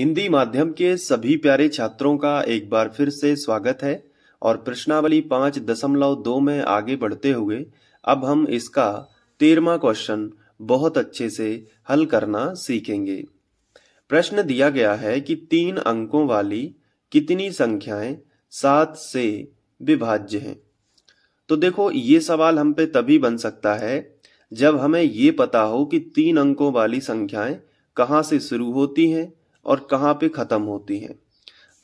हिंदी माध्यम के सभी प्यारे छात्रों का एक बार फिर से स्वागत है और प्रश्नावली पांच दशमलव दो में आगे बढ़ते हुए अब हम इसका तेरवा क्वेश्चन बहुत अच्छे से हल करना सीखेंगे प्रश्न दिया गया है कि तीन अंकों वाली कितनी संख्याएं सात से विभाज्य हैं तो देखो ये सवाल हम पे तभी बन सकता है जब हमें ये पता हो कि तीन अंकों वाली संख्याएं कहाँ से शुरू होती हैं और कहाँ पे ख़त्म होती है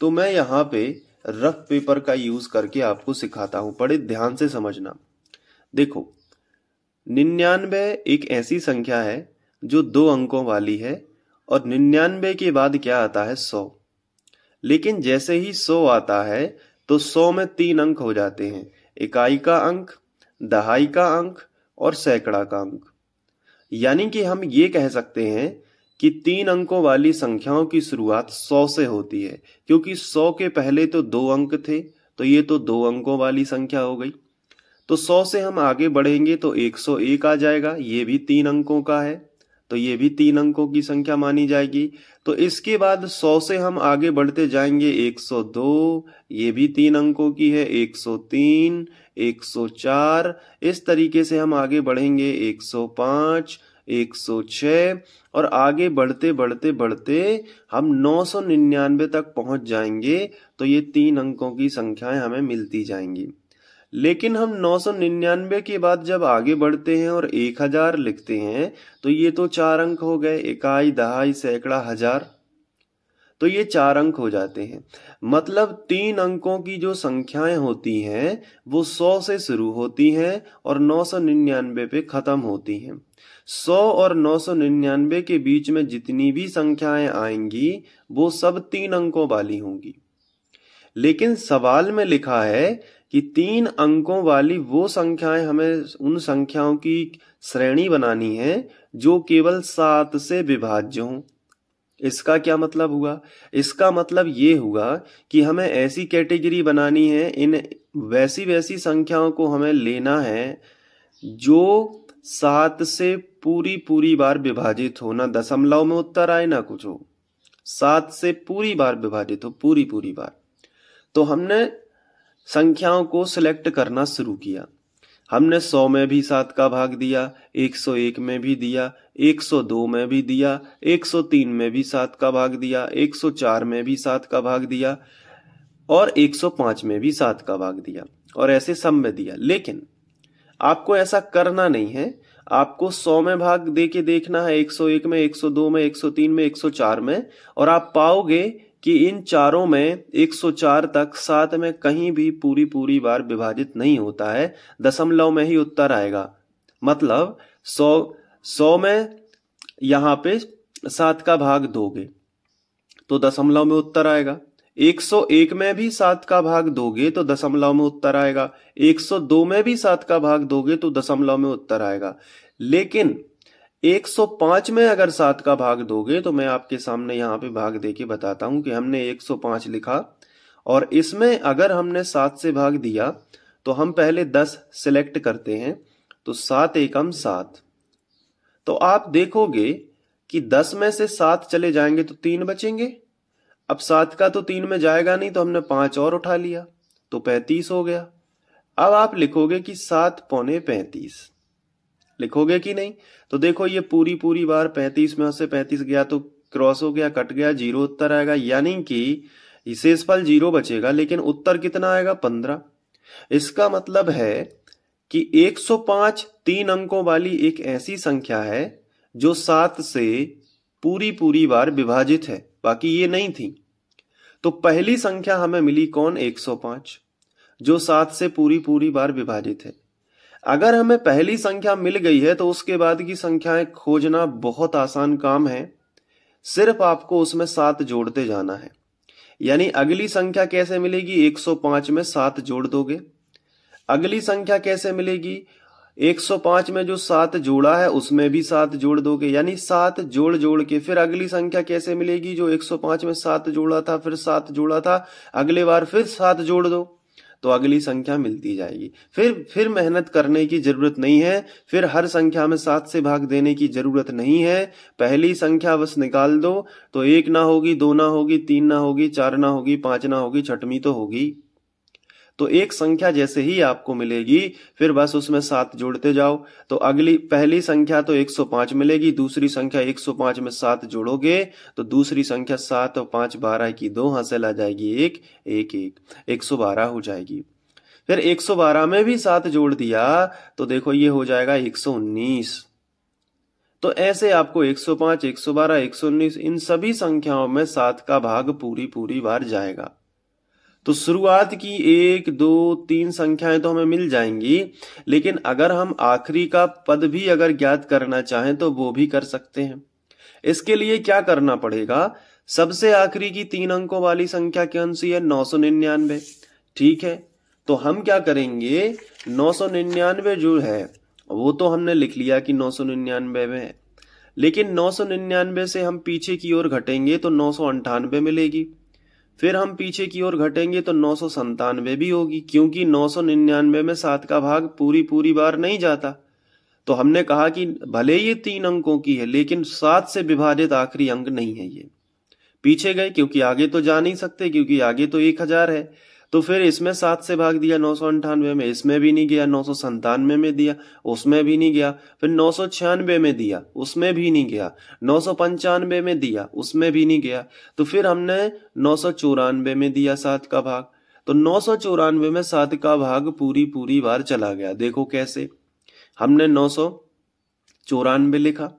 तो मैं यहाँ पे रफ पेपर का यूज़ करके आपको सिखाता हूं बड़े ध्यान से समझना देखो निन्यानबे एक ऐसी संख्या है जो दो अंकों वाली है और निन्यानवे के बाद क्या आता है सौ लेकिन जैसे ही सौ आता है तो सौ में तीन अंक हो जाते हैं इकाई का अंक दहाई का अंक और सैकड़ा का अंक यानी कि हम ये कह सकते हैं कि तीन अंकों वाली संख्याओं की शुरुआत सौ से होती है क्योंकि सौ के पहले तो दो अंक थे तो ये तो दो अंकों वाली संख्या हो गई तो सौ से हम आगे बढ़ेंगे तो एक सौ एक आ जाएगा ये भी तीन अंकों का है तो ये भी तीन अंकों की संख्या मानी जाएगी तो इसके बाद सौ से हम आगे बढ़ते जाएंगे एक सौ दो ये भी तीन अंकों की है एक सौ तीन एक सौ चार इस तरीके से हम आगे बढ़ेंगे एक सौ पांच 106 और आगे बढ़ते बढ़ते बढ़ते हम 999 तक पहुंच जाएंगे तो ये तीन अंकों की संख्याएं हमें मिलती जाएंगी लेकिन हम 999 के बाद जब आगे बढ़ते हैं और 1000 लिखते हैं तो ये तो चार अंक हो गए इकाई दहाई सैकड़ा हजार तो ये चार अंक हो जाते हैं मतलब तीन अंकों की जो संख्याएं होती हैं वो सौ से शुरू होती हैं और नौ सौ निन्यानवे पे ख़त्म होती हैं सौ और नौ सौ निन्यानबे के बीच में जितनी भी संख्याएं आएंगी वो सब तीन अंकों वाली होंगी लेकिन सवाल में लिखा है कि तीन अंकों वाली वो संख्याएं हमें उन संख्याओं की श्रेणी बनानी है जो केवल सात से विभाज्य हों इसका क्या मतलब हुआ इसका मतलब ये हुआ कि हमें ऐसी कैटेगरी बनानी है इन वैसी वैसी संख्याओं को हमें लेना है जो सात से पूरी पूरी बार विभाजित हो ना दशमलव में उत्तर आए ना कुछ हो सात से पूरी बार विभाजित हो पूरी पूरी बार तो हमने संख्याओं को सिलेक्ट करना शुरू किया हमने सौ में भी सात का भाग दिया एक सौ एक में भी दिया एक सौ दो में भी दिया एक सौ तीन में भी सात का भाग दिया एक सौ चार में भी सात का भाग दिया और एक सौ पांच में भी सात का भाग दिया और ऐसे सब में दिया लेकिन आपको ऐसा करना नहीं है आपको सौ में भाग दे के देखना है 101 में 102 में 103 में 104 में और आप पाओगे कि इन चारों में 104 तक सात में कहीं भी पूरी पूरी बार विभाजित नहीं होता है दशमलव में ही उत्तर आएगा मतलब सौ सौ में यहां पे सात का भाग दोगे तो दशमलव में उत्तर आएगा 101 में भी सात का भाग दोगे तो दशमलव में उत्तर आएगा 102 में भी सात का भाग दोगे तो दशमलव में उत्तर आएगा लेकिन 105 में अगर सात का भाग दोगे तो मैं आपके सामने यहाँ पे भाग देके बताता हूं कि हमने 105 लिखा और इसमें अगर हमने सात से भाग दिया तो हम पहले 10 सिलेक्ट करते हैं तो सात एकम सात तो आप देखोगे कि दस में से सात चले जाएंगे तो तीन बचेंगे अब सात का तो तीन में जाएगा नहीं तो हमने पांच और उठा लिया तो पैंतीस हो गया अब आप लिखोगे कि सात पौने पैंतीस लिखोगे कि नहीं तो देखो ये पूरी पूरी बार पैंतीस में से पैंतीस गया तो क्रॉस हो गया कट गया जीरो उत्तर आएगा यानी कि शेषफल जीरो बचेगा लेकिन उत्तर कितना आएगा पंद्रह इसका मतलब है कि 105 तीन अंकों वाली एक ऐसी संख्या है जो सात से पूरी पूरी बार विभाजित है बाकी ये नहीं थी तो पहली संख्या हमें मिली कौन 105 जो सात से पूरी पूरी बार विभाजित है अगर हमें पहली संख्या मिल गई है तो उसके बाद की संख्याएं खोजना बहुत आसान काम है सिर्फ आपको उसमें सात जोड़ते जाना है यानी अगली संख्या कैसे मिलेगी 105 में सात जोड़ दोगे अगली संख्या कैसे मिलेगी 105 में जो सात जोड़ा है उसमें भी सात जोड़ दोगे यानी सात जोड़ जोड़ के फिर अगली संख्या कैसे मिलेगी जो 105 में सात जोड़ा था फिर सात जोड़ा था अगले बार फिर सात जोड़ दो तो अगली संख्या मिलती जाएगी फिर फिर मेहनत करने की जरूरत नहीं है फिर हर संख्या में सात से भाग देने की जरूरत नहीं है पहली संख्या बस निकाल दो तो एक ना होगी दो ना होगी तीन ना होगी चार ना होगी पांच ना होगी छठवीं तो होगी तो एक संख्या जैसे ही आपको मिलेगी फिर बस उसमें सात जोड़ते जाओ तो अगली पहली संख्या तो 105 मिलेगी दूसरी संख्या 105 में सात जोड़ोगे तो दूसरी संख्या सात और पांच बारह की दो हासिल आ जाएगी एक एक एक एक सौ बारह हो जाएगी फिर 112 में भी सात जोड़ दिया तो देखो ये हो जाएगा 119 तो ऐसे आपको 105, 112, 119 इन सभी संख्याओं में सात का भाग पूरी पूरी बार जाएगा तो शुरुआत की एक दो तीन संख्याएं तो हमें मिल जाएंगी लेकिन अगर हम आखिरी का पद भी अगर ज्ञात करना चाहें तो वो भी कर सकते हैं इसके लिए क्या करना पड़ेगा सबसे आखिरी की तीन अंकों वाली संख्या कौन सी है नौ सौ निन्यानवे ठीक है तो हम क्या करेंगे नौ सौ निन्यानवे जो है वो तो हमने लिख लिया कि नौ सौ निन्यानवे में है लेकिन नौ सौ निन्यानवे से हम पीछे की ओर घटेंगे तो नौ सौ अंठानवे मिलेगी फिर हम पीछे की ओर घटेंगे तो नौ सौ संतानवे भी होगी क्योंकि नौ सौ निन्यानवे में सात का भाग पूरी पूरी बार नहीं जाता तो हमने कहा कि भले ये तीन अंकों की है लेकिन सात से विभाजित आखिरी अंक नहीं है ये पीछे गए क्योंकि आगे तो जा नहीं सकते क्योंकि आगे तो एक हजार है तो फिर इसमें सात से भाग दिया नौ सौ अंठानवे में इसमें भी नहीं गया नौ सौ संतानवे में दिया उसमें भी नहीं गया फिर नौ सौ छियानवे में दिया उसमें भी नहीं गया नौ सौ पंचानवे में दिया उसमें भी नहीं गया तो फिर हमने नौ सौ चौरानवे में दिया सात का भाग तो नौ सौ चौरानवे में सात का भाग पूरी पूरी बार चला गया देखो कैसे हमने नौ सौ चौरानवे लिखा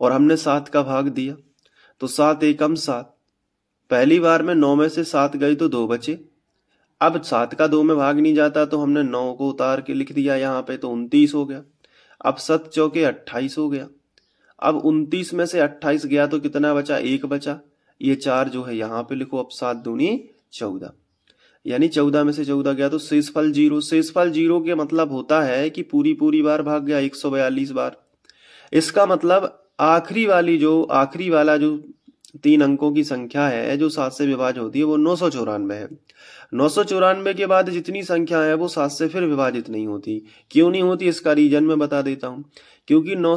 और हमने सात का भाग दिया तो सात एकम सात पहली बार में नौ में से सात गई तो दो बचे अब सात का दो में भाग नहीं जाता तो हमने नौ को उतार के लिख दिया यहाँ पे तो उनतीस हो गया अब सत चौके अट्ठाईस हो गया अब उनतीस में से अट्ठाईस गया तो कितना बचा एक बचा ये चार जो है यहाँ पे लिखो अब सात दूनी चौदह यानी चौदह में से चौदह गया तो शेषफल जीरो शेषफल जीरो के मतलब होता है कि पूरी पूरी बार भाग गया एक सौ बयालीस बार इसका मतलब आखिरी वाली जो आखिरी वाला जो तीन अंकों की संख्या है जो सात से विभाज होती है वो नौ सौ चौरानवे है नौ के बाद जितनी संख्या है वो सात से फिर विभाजित नहीं होती क्यों नहीं होती इसका रीजन मैं बता देता हूं क्योंकि नौ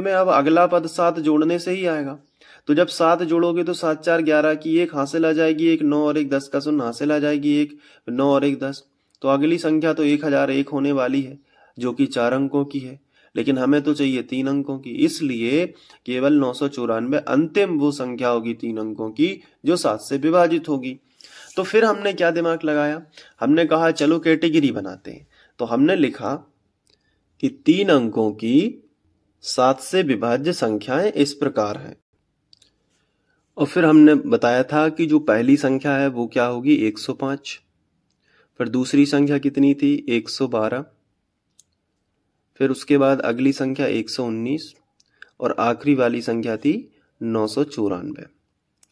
में अब अगला पद सात जोड़ने से ही आएगा तो जब सात जोड़ोगे तो सात चार ग्यारह की एक हासिल आ जाएगी एक नौ और एक दस का सुन हासिल आ जाएगी एक नौ और एक दस तो अगली संख्या तो एक हजार एक होने वाली है जो कि चार अंकों की है लेकिन हमें तो चाहिए तीन अंकों की इसलिए केवल नौ सौ चौरानवे अंतिम वो संख्या होगी तीन अंकों की जो सात से विभाजित होगी तो फिर हमने क्या दिमाग लगाया हमने कहा चलो कैटेगरी बनाते हैं तो हमने लिखा कि तीन अंकों की सात से विभाज्य संख्याएं इस प्रकार हैं और फिर हमने बताया था कि जो पहली संख्या है वो क्या होगी 105 फिर दूसरी संख्या कितनी थी 112 फिर उसके बाद अगली संख्या 119 और आखिरी वाली संख्या थी नौ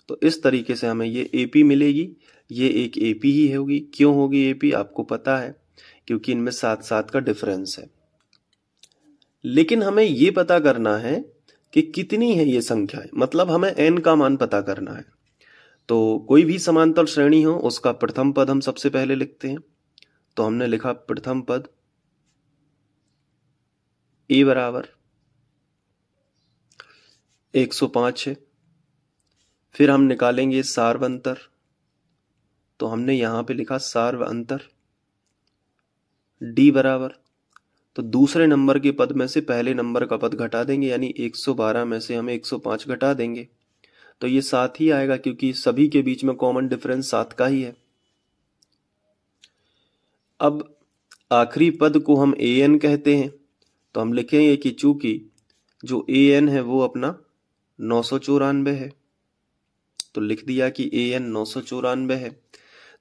तो इस तरीके से हमें ये एपी मिलेगी ये एक ए पी ही होगी क्यों होगी ए पी आपको पता है क्योंकि इनमें सात सात का डिफरेंस है लेकिन हमें ये पता करना है कि कितनी है ये संख्याएं मतलब हमें एन का मान पता करना है तो कोई भी समांतर श्रेणी हो उसका प्रथम पद हम सबसे पहले लिखते हैं तो हमने लिखा प्रथम पद ए बराबर 105 है फिर हम निकालेंगे सार्वंतर तो हमने यहां पे लिखा सार्व अंतर डी बराबर तो दूसरे नंबर के पद में से पहले नंबर का पद घटा देंगे यानी 112 में से हम 105 घटा देंगे तो ये सात ही आएगा क्योंकि सभी के बीच में कॉमन डिफरेंस सात का ही है अब आखिरी पद को हम ए एन कहते हैं तो हम लिखेंगे कि चूंकि जो ए एन है वो अपना नौ है तो लिख दिया कि ए एन नौ है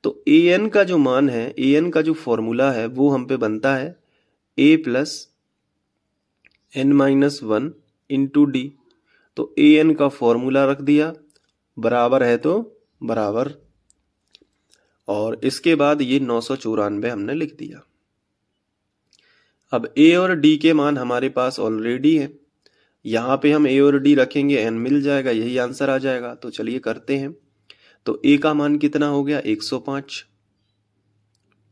तो ए एन का जो मान है ए एन का जो फॉर्मूला है वो हम पे बनता है A plus N minus one into D तो ए एन का फॉर्मूला रख दिया बराबर है तो बराबर और इसके बाद ये नौ सौ चौरानवे हमने लिख दिया अब ए और डी के मान हमारे पास ऑलरेडी है यहां पे हम ए और डी रखेंगे एन मिल जाएगा यही आंसर आ जाएगा तो चलिए करते हैं तो ए का मान कितना हो गया 105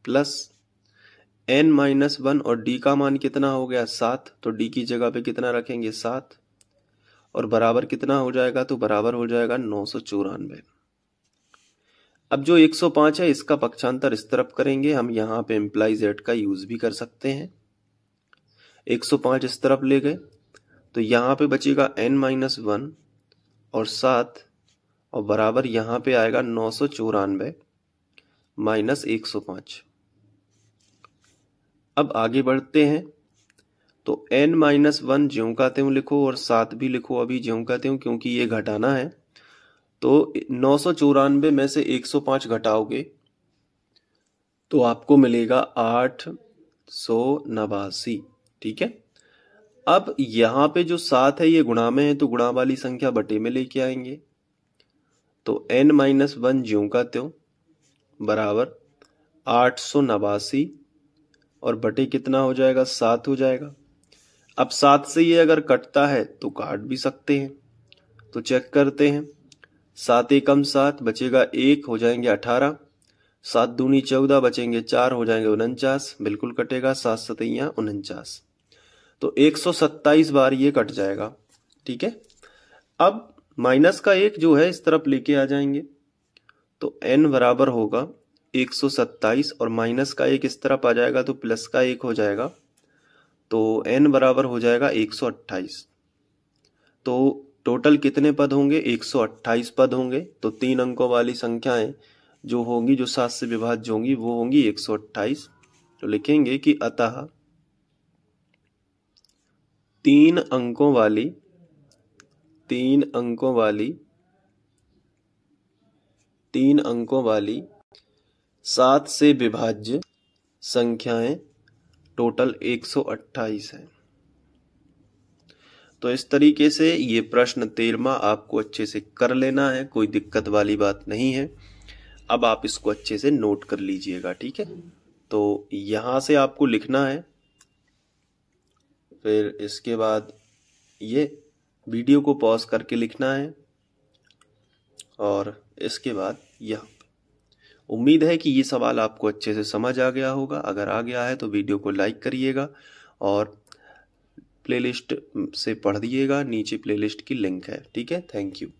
प्लस एन माइनस वन और डी का मान कितना हो गया सात तो डी की जगह पे कितना रखेंगे सात और बराबर कितना हो जाएगा तो बराबर हो जाएगा नौ सौ चौरानवे अब जो 105 है इसका पक्षांतर इस तरफ करेंगे हम यहां पे एम्प्लाई जेड का यूज भी कर सकते हैं 105 इस तरफ ले गए तो यहां पे बचेगा एन माइनस वन और सात और बराबर यहां पे आएगा नौ सौ चौरानवे माइनस एक सौ पांच अब आगे बढ़ते हैं तो एन माइनस वन ज्यों का त्यों लिखो और सात भी लिखो अभी ज्यों का त्यों क्योंकि ये घटाना है तो नौ सौ चौरानवे में से एक सौ पांच घटाओगे तो आपको मिलेगा आठ सौ नवासी ठीक है अब यहां पे जो सात है ये गुणा में है तो गुणा वाली संख्या बटे में लेके आएंगे तो एन माइनस वन ज्यों का त्यों बराबर आठ सौ नवासी और बटे कितना हो जाएगा सात हो जाएगा अब सात से ये अगर कटता है तो काट भी सकते हैं तो चेक करते हैं सात एकम सात बचेगा एक हो जाएंगे अठारह सात दूनी चौदह बचेंगे चार हो जाएंगे उनचास बिल्कुल कटेगा सात सतैया उनचास तो एक सौ सत्ताईस बार ये कट जाएगा ठीक है अब माइनस का एक जो है इस तरफ लेके आ जाएंगे तो एन बराबर होगा 127 और माइनस का एक इस तरफ आ जाएगा तो प्लस का एक हो जाएगा तो एन बराबर हो जाएगा 128 तो टोटल कितने पद होंगे 128 पद होंगे तो तीन अंकों वाली संख्याएं जो होंगी जो सात से विभाज्य होंगी वो होंगी 128 तो लिखेंगे कि अतः तीन अंकों वाली तीन अंकों वाली तीन अंकों वाली सात से विभाज्य संख्याएं टोटल 128 है तो इस तरीके से ये प्रश्न तेरवा आपको अच्छे से कर लेना है कोई दिक्कत वाली बात नहीं है अब आप इसको अच्छे से नोट कर लीजिएगा ठीक है तो यहां से आपको लिखना है फिर इसके बाद ये वीडियो को पॉज करके लिखना है और इसके बाद यह उम्मीद है कि ये सवाल आपको अच्छे से समझ आ गया होगा अगर आ गया है तो वीडियो को लाइक करिएगा और प्लेलिस्ट से पढ़ दिएगा नीचे प्लेलिस्ट की लिंक है ठीक है थैंक यू